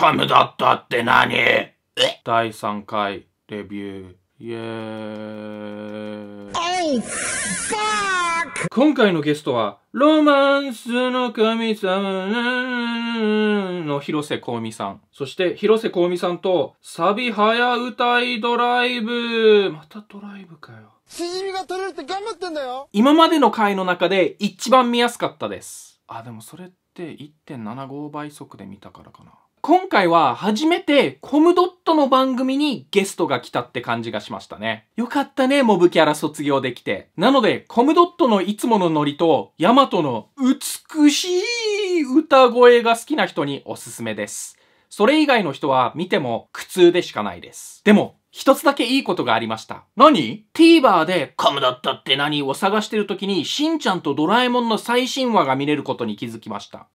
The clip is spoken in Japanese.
カムだったって何第3回レビュー。イェーイ。Oh, 今回のゲストは、ロマンスの神様の広瀬香美さん。そして広瀬香美さんと、サビ早歌いドライブ。またドライブかよ。シじみが取れるって頑張ってんだよ今までの回の中で一番見やすかったです。あ、でもそれって1.75倍速で見たからかな。今回は初めてコムドットの番組にゲストが来たって感じがしましたね。よかったね、モブキャラ卒業できて。なので、コムドットのいつものノリと、ヤマトの美しい歌声が好きな人におすすめです。それ以外の人は見ても苦痛でしかないです。でも、一つだけいいことがありました。何 ?TVer でコムだったって何を探してる時に、しんちゃんとドラえもんの最新話が見れることに気づきました。